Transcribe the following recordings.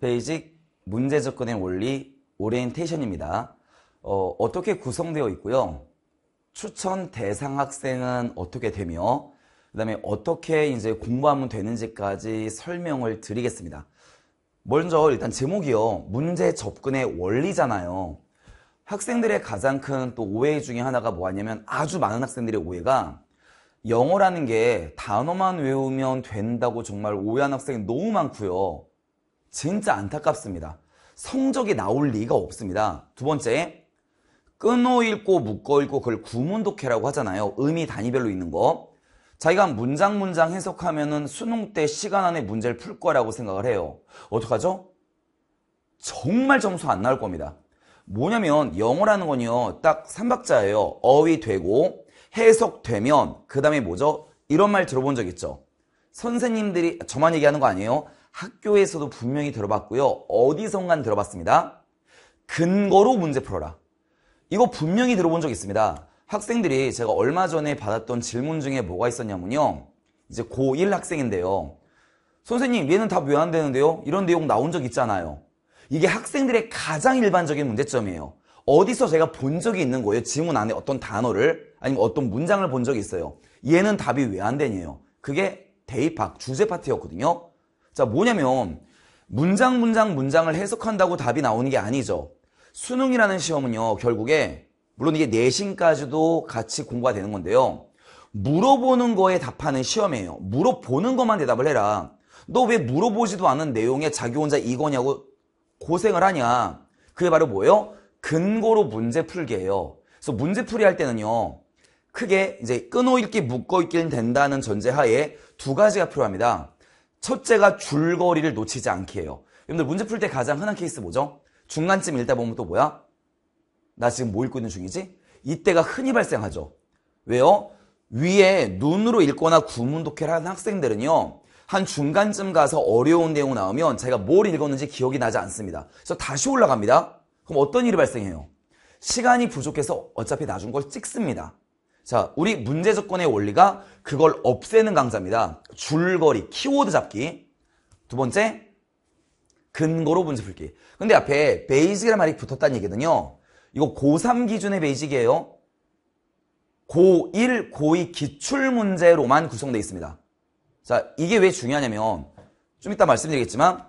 베이직 문제 접근의 원리 오리엔테이션입니다. 어, 떻게 구성되어 있고요. 추천 대상 학생은 어떻게 되며 그 다음에 어떻게 이제 공부하면 되는지까지 설명을 드리겠습니다. 먼저 일단 제목이요. 문제 접근의 원리잖아요. 학생들의 가장 큰 또 오해 중에 하나가 뭐냐면 아주 많은 학생들의 오해가 영어라는 게 단어만 외우면 된다고 정말 오해한 학생이 너무 많고요. 진짜 안타깝습니다. 성적이 나올 리가 없습니다. 두 번째, 끊어읽고 묶어읽고 그걸 구문독해라고 하잖아요. 의미 단위별로 있는 거. 자기가 문장 문장 해석하면은 수능 때 시간 안에 문제를 풀 거라고 생각을 해요. 어떡하죠? 정말 점수 안 나올 겁니다. 뭐냐면 영어라는 건요. 딱 3박자예요. 어휘 되고 해석되면 그 다음에 뭐죠? 이런 말 들어본 적 있죠? 선생님들이 저만 얘기하는 거 아니에요? 학교에서도 분명히 들어봤고요. 어디선가 들어봤습니다. 근거로 문제 풀어라. 이거 분명히 들어본 적 있습니다. 학생들이 제가 얼마 전에 받았던 질문 중에 뭐가 있었냐면요. 이제 고1 학생인데요. 선생님, 얘는 답 왜 안 되는데요? 이런 내용 나온 적 있잖아요. 이게 학생들의 가장 일반적인 문제점이에요. 어디서 제가 본 적이 있는 거예요. 지문 안에 어떤 단어를 아니면 어떤 문장을 본 적이 있어요. 얘는 답이 왜 안 되냐요. 그게 대입학 주제 파트였거든요. 자, 뭐냐면 문장 문장 문장을 해석한다고 답이 나오는 게 아니죠. 수능이라는 시험은요. 결국에 물론 이게 내신까지도 같이 공부가 되는 건데요. 물어보는 거에 답하는 시험이에요. 물어보는 것만 대답을 해라. 너 왜 물어보지도 않은 내용에 자기 혼자 이거냐고 고생을 하냐. 그게 바로 뭐예요? 근거로 문제 풀기예요. 그래서 문제 풀이 할 때는요. 크게 이제 끊어읽기, 묶어읽기는 된다는 전제하에 두 가지가 필요합니다. 첫째가 줄거리를 놓치지 않게해요 여러분들 문제 풀 때 가장 흔한 케이스 뭐죠? 중간쯤 읽다 보면 또 뭐야? 나 지금 뭐 읽고 있는 중이지? 이때가 흔히 발생하죠. 왜요? 위에 눈으로 읽거나 구문독해를 하는 학생들은요. 한 중간쯤 가서 어려운 내용 나오면 제가 뭘 읽었는지 기억이 나지 않습니다. 그래서 다시 올라갑니다. 그럼 어떤 일이 발생해요? 시간이 부족해서 어차피 나중 걸 찍습니다. 자, 우리 문제 조건의 원리가 그걸 없애는 강좌입니다. 줄거리, 키워드 잡기. 두 번째, 근거로 문제 풀기. 근데 앞에 베이직이라는 말이 붙었다는 얘기거든요. 이거 고3 기준의 베이직이에요. 고1, 고2 기출 문제로만 구성되어 있습니다. 자, 이게 왜 중요하냐면 좀 이따 말씀드리겠지만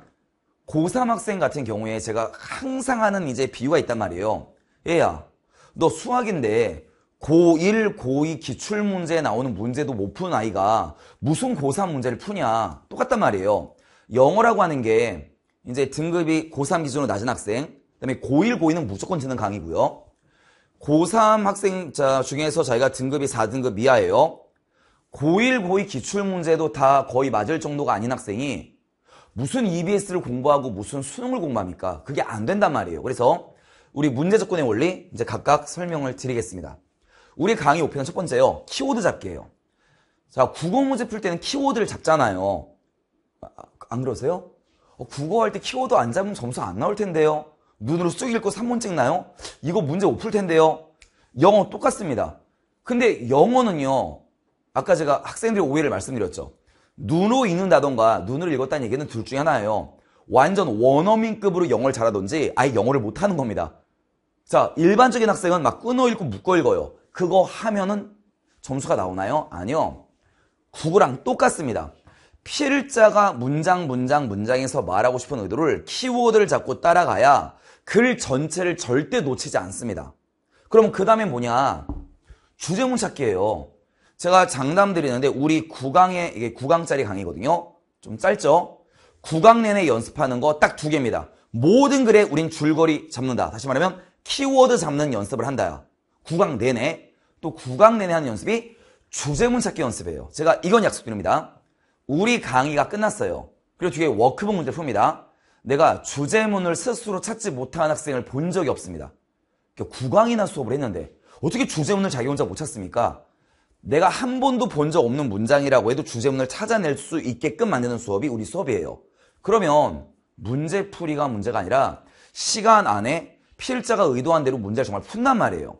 고3 학생 같은 경우에 제가 항상 하는 이제 비유가 있단 말이에요. 얘야, 너 수학인데 고1, 고2 기출문제에 나오는 문제도 못 푸는 아이가 무슨 고3 문제를 푸냐 똑같단 말이에요. 영어라고 하는 게 이제 등급이 고3 기준으로 낮은 학생 그다음에 고1, 고2는 무조건 지는 강의고요. 고3 학생자 중에서 자기가 등급이 4등급 이하예요. 고1, 고2 기출문제도 다 거의 맞을 정도가 아닌 학생이 무슨 EBS를 공부하고 무슨 수능을 공부합니까? 그게 안 된단 말이에요. 그래서 우리 문제 접근의 원리 이제 각각 설명을 드리겠습니다. 우리 강의 오편 첫 번째요. 키워드 잡기예요. 자, 국어 문제 풀 때는 키워드를 잡잖아요. 아, 아, 안 그러세요? 어, 국어 할 때 키워드 안 잡으면 점수 안 나올 텐데요. 눈으로 쑥 읽고 3문 찍나요? 이거 문제 못 풀 텐데요. 영어 똑같습니다. 근데 영어는요. 아까 제가 학생들의 오해를 말씀드렸죠. 눈으로 읽는다던가 눈으로 읽었다는 얘기는 둘 중에 하나예요. 완전 원어민급으로 영어를 잘하던지 아예 영어를 못하는 겁니다. 자 일반적인 학생은 막 끊어 읽고 묶어 읽어요. 그거 하면은 점수가 나오나요? 아니요. 구구랑 똑같습니다. 필자가 문장 문장 문장에서 말하고 싶은 의도를 키워드를 잡고 따라가야 글 전체를 절대 놓치지 않습니다. 그럼 그 다음에 뭐냐? 주제문 찾기예요. 제가 장담 드리는데 우리 구강에 이게 구강짜리 강의거든요. 좀 짧죠? 구강 내내 연습하는 거 딱 두 개입니다. 모든 글에 우린 줄거리 잡는다. 다시 말하면 키워드 잡는 연습을 한다. 구강 내내 또 구강 내내 하는 연습이 주제문 찾기 연습이에요. 제가 이건 약속드립니다. 우리 강의가 끝났어요. 그리고 뒤에 워크북 문제 풉니다. 내가 주제문을 스스로 찾지 못한 학생을 본 적이 없습니다. 그러니까 구강이나 수업을 했는데 어떻게 주제문을 자기 혼자 못 찾습니까? 내가 한 번도 본 적 없는 문장이라고 해도 주제문을 찾아낼 수 있게끔 만드는 수업이 우리 수업이에요. 그러면 문제풀이가 문제가 아니라 시간 안에 필자가 의도한 대로 문제를 정말 푼단 말이에요.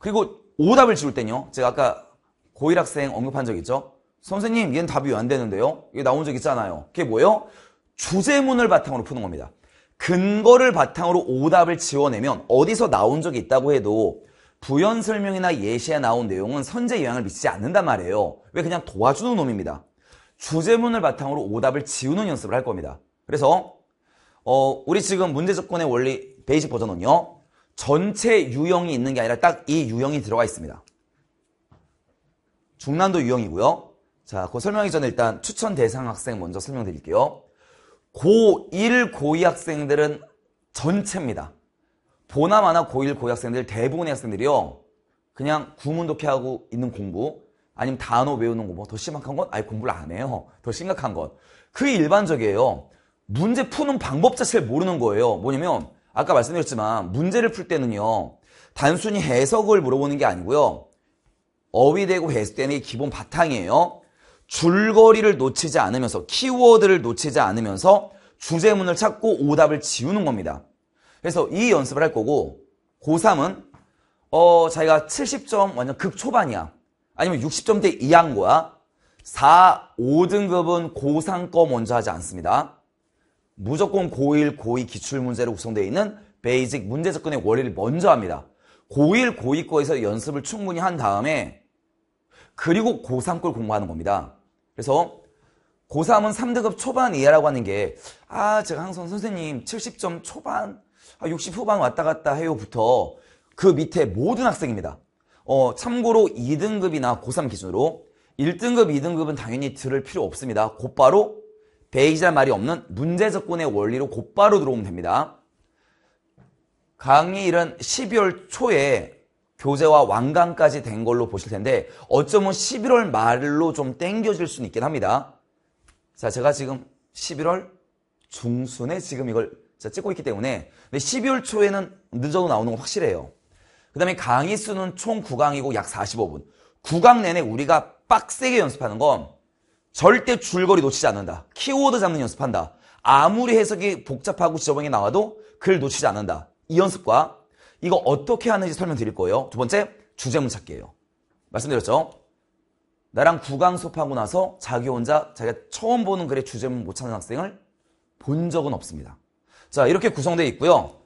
그리고 오답을 지울 땐요. 제가 아까 고1 학생 언급한 적 있죠? 선생님, 얘는 답이 왜 안 되는데요? 이게 나온 적 있잖아요. 그게 뭐예요? 주제문을 바탕으로 푸는 겁니다. 근거를 바탕으로 오답을 지워내면 어디서 나온 적이 있다고 해도 부연 설명이나 예시에 나온 내용은 선제 영향을 미치지 않는단 말이에요. 왜 그냥 도와주는 놈입니다. 주제문을 바탕으로 오답을 지우는 연습을 할 겁니다. 그래서 어, 우리 지금 문제 접근의 원리 베이직 버전은요. 전체 유형이 있는 게 아니라 딱 이 유형이 들어가 있습니다. 중난도 유형이고요. 자, 그 설명하기 전에 일단 추천 대상 학생 먼저 설명드릴게요. 고1, 고2 학생들은 전체입니다. 보나마나 고1, 고2 학생들 대부분의 학생들이요. 그냥 구문독해하고 있는 공부 아니면 단어 외우는 공부 더 심각한 건 아예 공부를 안 해요. 더 심각한 건. 그게 일반적이에요. 문제 푸는 방법 자체를 모르는 거예요. 뭐냐면 아까 말씀드렸지만 문제를 풀 때는요. 단순히 해석을 물어보는 게 아니고요. 어휘되고 해석되는 게 기본 바탕이에요. 줄거리를 놓치지 않으면서 키워드를 놓치지 않으면서 주제문을 찾고 오답을 지우는 겁니다. 그래서 이 연습을 할 거고 고3은 어 자기가 70점 완전 극초반이야. 아니면 60점대 이하인 거야. 4, 5등급은 고3 거 먼저 하지 않습니다. 무조건 고1, 고2 기출문제로 구성되어 있는 베이직 문제 접근의 원리를 먼저 합니다. 고1, 고2 거에서 연습을 충분히 한 다음에 그리고 고3 걸 공부하는 겁니다. 그래서 고3은 3등급 초반 이하라고 하는 게 아 제가 항상 선생님 70점 초반, 60 아, 후반 왔다 갔다 해요부터 그 밑에 모든 학생입니다. 어, 참고로 2등급이나 고3 기준으로 1등급, 2등급은 당연히 들을 필요 없습니다. 곧바로 베이지란 말이 없는 문제접근의 원리로 곧바로 들어오면 됩니다. 강의 1은 12월 초에 교재와 완강까지 된 걸로 보실 텐데 어쩌면 11월 말로 좀 땡겨질 수는 있긴 합니다. 자, 제가 지금 11월 중순에 지금 이걸 찍고 있기 때문에 근데 12월 초에는 늦어도 나오는 건 확실해요. 그 다음에 강의 수는 총 9강이고 약 45분. 9강 내내 우리가 빡세게 연습하는 건 절대 줄거리 놓치지 않는다. 키워드 잡는 연습한다. 아무리 해석이 복잡하고 지저분하게 나와도 글 놓치지 않는다. 이 연습과 이거 어떻게 하는지 설명드릴 거예요. 두 번째, 주제문 찾기예요. 말씀드렸죠? 나랑 구강 수업하고 나서 자기 혼자 자기가 처음 보는 글의 주제문 못 찾는 학생을 본 적은 없습니다. 자, 이렇게 구성되어 있고요.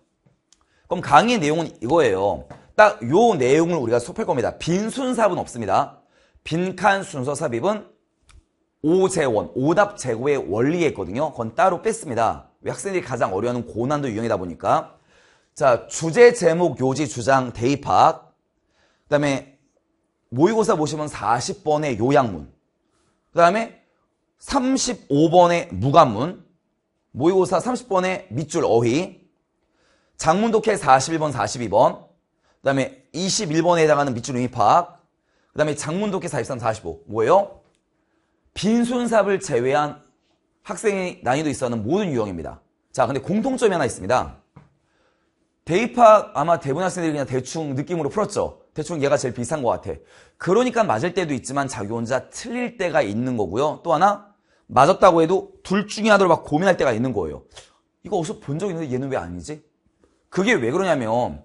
그럼 강의 내용은 이거예요. 딱 요 내용을 우리가 수업할 겁니다. 빈 순삽은 없습니다. 빈칸 순서 삽입은 오재원, 오답 제고의 원리 에있거든요 그건 따로 뺐습니다. 학생들이 가장 어려워하는 고난도 유형이다 보니까. 자, 주제, 제목, 요지, 주장, 대입 학그 다음에 모의고사 보시면 40번의 요약문그 다음에 35번의 무관문. 모의고사 30번의 밑줄 어휘. 장문 독해 41번, 42번. 그 다음에 21번에 해당하는 밑줄 의미 파악. 그 다음에 장문 독해 43, 45. 뭐예요? 빈손삽을 제외한 학생의 난이도 있어 하는 모든 유형입니다. 자, 근데 공통점이 하나 있습니다. 대입학 아마 대부분 학생들이 그냥 대충 느낌으로 풀었죠. 대충 얘가 제일 비슷한 것 같아. 그러니까 맞을 때도 있지만 자기 혼자 틀릴 때가 있는 거고요. 또 하나 맞았다고 해도 둘 중에 하나를막 고민할 때가 있는 거예요. 이거 어디서 본 적 있는데 얘는 왜 아니지? 그게 왜 그러냐면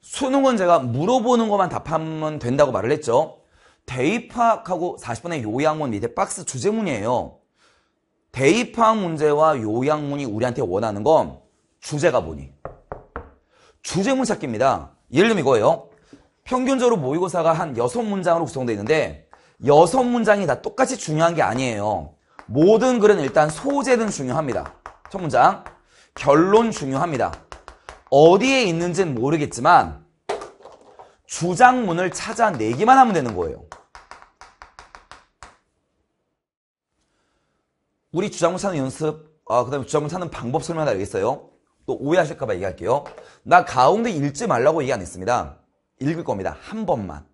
수능은 제가 물어보는 것만 답하면 된다고 말을 했죠. 대입학하고 40번의 요양문 밑에 박스 주제문이에요. 대입학 문제와 요양문이 우리한테 원하는 건 주제가 뭐니? 주제문 찾기입니다. 예를 들면 이거예요. 평균적으로 모의고사가 한 6문장으로 구성되어 있는데 6문장이 다 똑같이 중요한 게 아니에요. 모든 글은 일단 소재는 중요합니다. 첫 문장. 결론 중요합니다. 어디에 있는지는 모르겠지만 주장문을 찾아내기만 하면 되는 거예요. 우리 주장문 찾는 연습, 아, 그 다음에 주장문 찾는 방법 설명하겠어요. 또 오해하실까봐 얘기할게요. 나 가운데 읽지 말라고 얘기 안 했습니다. 읽을 겁니다. 한 번만.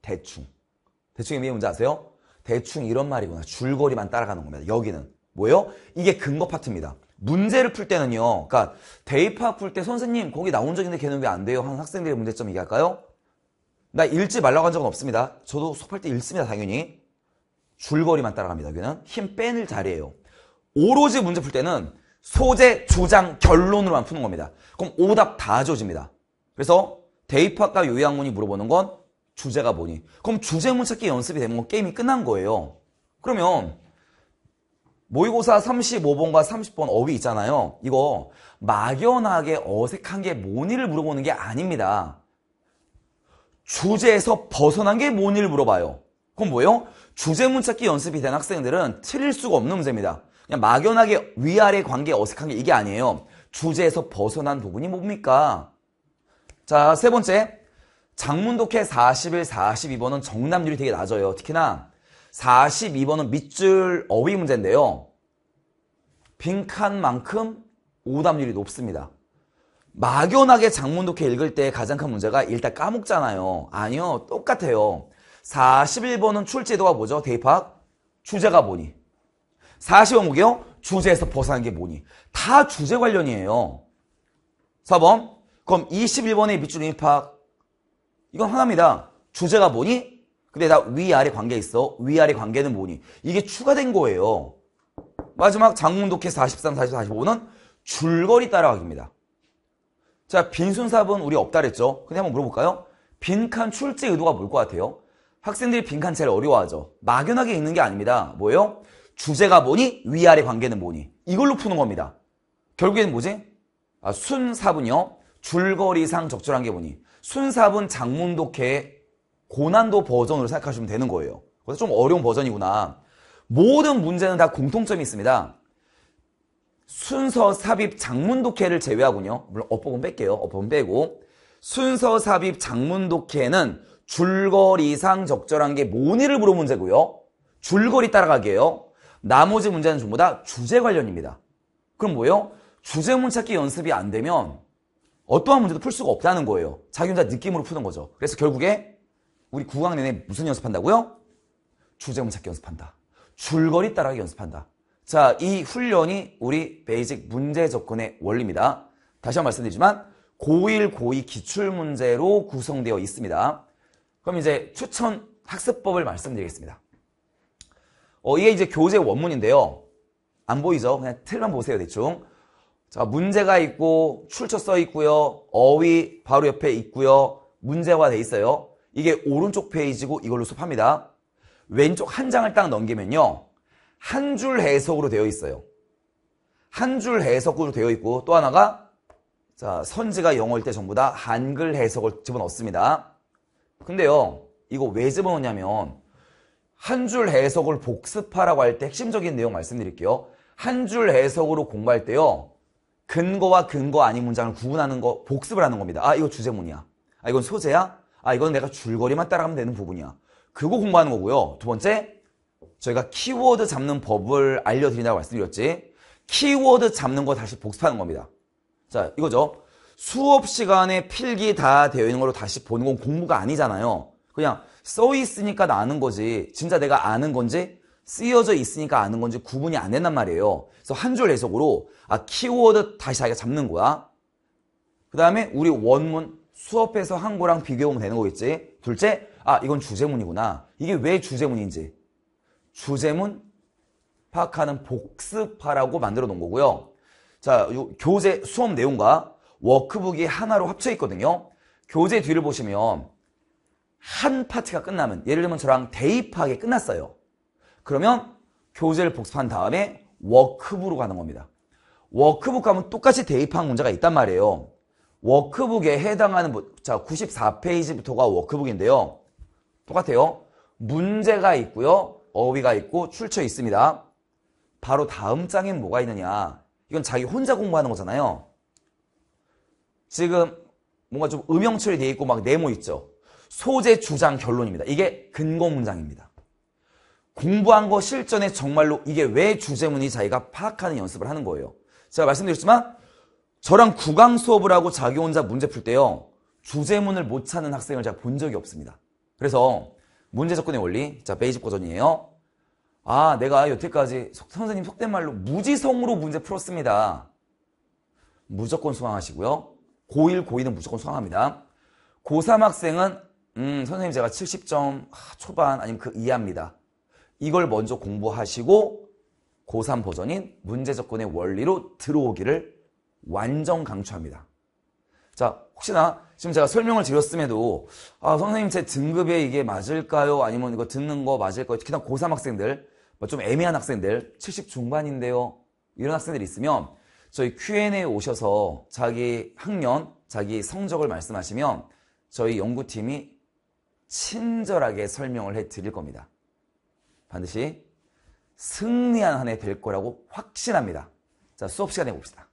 대충. 대충이 의 뭔지 아세요? 대충 이런 말이구나. 줄거리만 따라가는 겁니다. 여기는. 뭐예요? 이게 근거 파트입니다. 문제를 풀 때는요. 그러니까 대입학 풀때 선생님 거기 나온 적있는데 걔는 왜 안 돼요? 하는 학생들의 문제점 얘기할까요? 나 읽지 말라고 한 적은 없습니다. 저도 수업할 때 읽습니다. 당연히. 줄거리만 따라갑니다. 여기는 힘 빼는 자리예요. 오로지 문제 풀 때는 소재, 주장, 결론으로만 푸는 겁니다. 그럼 오답 다 지워집니다. 그래서 대입학과 요양문이 물어보는 건 주제가 뭐니? 그럼 주제문 찾기 연습이 되면 뭐 게임이 끝난 거예요. 그러면 모의고사 35번과 30번 어휘 있잖아요. 이거 막연하게 어색한 게 뭐니를 물어보는 게 아닙니다. 주제에서 벗어난 게 뭐니를 물어봐요. 그건 뭐예요? 주제문 찾기 연습이 된 학생들은 틀릴 수가 없는 문제입니다. 그냥 막연하게 위아래 관계 어색한 게 이게 아니에요. 주제에서 벗어난 부분이 뭡니까? 자, 세 번째. 장문독해 41, 42번은 정답률이 되게 낮아요. 특히나 42번은 밑줄 어휘 문제인데요. 빈칸만큼 오답률이 높습니다. 막연하게 장문독해 읽을 때 가장 큰 문제가 일단 까먹잖아요. 아니요, 똑같아요. 41번은 출제도가 뭐죠? 대입학? 주제가 뭐니? 4 5무이요 주제에서 벗어난 게 뭐니? 다 주제 관련이에요. 4번. 그럼 21번의 밑줄 입학. 이건 하나입니다. 주제가 뭐니? 근데 다 위아래 관계 있어. 위아래 관계는 뭐니? 이게 추가된 거예요. 마지막 장문독해 43, 44, 45는 줄거리 따라가기입니다. 자, 빈순삽번 우리 없다 그랬죠? 근데 한번 물어볼까요? 빈칸 출제 의도가 뭘 것 같아요? 학생들이 빈칸 제일 어려워하죠. 막연하게 읽는 게 아닙니다. 뭐예요? 주제가 뭐니? 위아래 관계는 뭐니? 이걸로 푸는 겁니다. 결국에는 뭐지? 아, 순사분요. 줄거리상 적절한 게 뭐니? 순사분 장문독해 고난도 버전으로 생각하시면 되는 거예요. 그래서 좀 어려운 버전이구나. 모든 문제는 다 공통점이 있습니다. 순서 삽입 장문독해를 제외하군요. 물론 어법은 뺄게요. 어법은 빼고. 순서 삽입 장문독해는 줄거리상 적절한 게 뭐니를 물어 문제고요. 줄거리 따라가게요 나머지 문제는 전부 다 주제 관련입니다. 그럼 뭐예요? 주제문 찾기 연습이 안 되면 어떠한 문제도 풀 수가 없다는 거예요. 자기 혼자 느낌으로 푸는 거죠. 그래서 결국에 우리 9강 내내 무슨 연습한다고요? 주제문 찾기 연습한다. 줄거리 따라하기 연습한다. 자, 이 훈련이 우리 베이직 문제 접근의 원리입니다. 다시 한 번 말씀드리지만 고1, 고2 기출문제로 구성되어 있습니다. 그럼 이제 추천 학습법을 말씀드리겠습니다. 어, 이게 이제 교재 원문인데요. 안 보이죠? 그냥 틀만 보세요, 대충. 자, 문제가 있고, 출처 써 있고요. 어휘 바로 옆에 있고요. 문제화 돼 있어요. 이게 오른쪽 페이지고 이걸로 수업합니다. 왼쪽 한 장을 딱 넘기면요. 한 줄 해석으로 되어 있어요. 한 줄 해석으로 되어 있고 또 하나가 자, 선지가 영어일 때 전부 다 한글 해석을 집어넣습니다. 근데요. 이거 왜 집어넣냐면 한줄 해석을 복습하라고 할 때 핵심적인 내용 말씀드릴게요. 한 줄 해석으로 공부할 때요. 근거와 근거 아닌 문장을 구분하는 거 복습을 하는 겁니다. 아, 이거 주제문이야. 아, 이건 소재야. 아, 이건 내가 줄거리만 따라가면 되는 부분이야. 그거 공부하는 거고요. 두 번째, 저희가 키워드 잡는 법을 알려드린다고 말씀드렸지. 키워드 잡는 거 다시 복습하는 겁니다. 자, 이거죠. 수업 시간에 필기 다 되어 있는 걸로 다시 보는 건 공부가 아니잖아요. 그냥 써 있으니까 나는 거지 진짜 내가 아는 건지 쓰여져 있으니까 아는 건지 구분이 안 된단 말이에요. 그래서 한 줄 해석으로 아 키워드 다시 자기가 잡는 거야. 그 다음에 우리 원문 수업에서 한 거랑 비교하면 되는 거겠지. 둘째, 아 이건 주제문이구나. 이게 왜 주제문인지. 주제문 파악하는 복습화라고 만들어 놓은 거고요. 자, 교재 수업 내용과 워크북이 하나로 합쳐 있거든요. 교재 뒤를 보시면 한 파트가 끝나면 예를 들면 저랑 대입하게 끝났어요. 그러면 교재를 복습한 다음에 워크북으로 가는 겁니다. 워크북 가면 똑같이 대입한 문제가 있단 말이에요. 워크북에 해당하는 뭐, 자 94페이지부터가 워크북인데요. 똑같아요. 문제가 있고요. 어휘가 있고 출처 있습니다. 바로 다음 장엔 뭐가 있느냐. 이건 자기 혼자 공부하는 거잖아요. 지금 뭔가 좀 음영 처리돼 있고 막 네모 있죠. 소재 주장 결론입니다. 이게 근거 문장입니다. 공부한 거 실전에 정말로 이게 왜 주제문이 자기가 파악하는 연습을 하는 거예요. 제가 말씀드렸지만 저랑 구강 수업을 하고 자기 혼자 문제 풀 때요. 주제문을 못 찾는 학생을 제가 본 적이 없습니다. 그래서 문제 접근의 원리, 자 베이직 버전이에요. 아 내가 여태까지 선생님 속된 말로 무지성으로 문제 풀었습니다. 무조건 수강하시고요. 고1, 고2는 무조건 수강합니다. 고3 학생은 음, 선생님 제가 70점 초반 아니면 그 이하입니다. 이걸 먼저 공부하시고 고3 버전인 문제 접근의 원리로 들어오기를 완전 강추합니다. 자, 혹시나 지금 제가 설명을 드렸음에도 아, 선생님 제 등급에 이게 맞을까요? 아니면 이거 듣는 거 맞을까요? 특히나 고3 학생들, 뭐 좀 애매한 학생들, 70 중반인데요. 이런 학생들이 있으면 저희 Q&A에 오셔서 자기 학년, 자기 성적을 말씀하시면 저희 연구팀이 친절하게 설명을 해 드릴 겁니다. 반드시 승리한 한 해 될 거라고 확신합니다. 자, 수업 시간에 봅시다.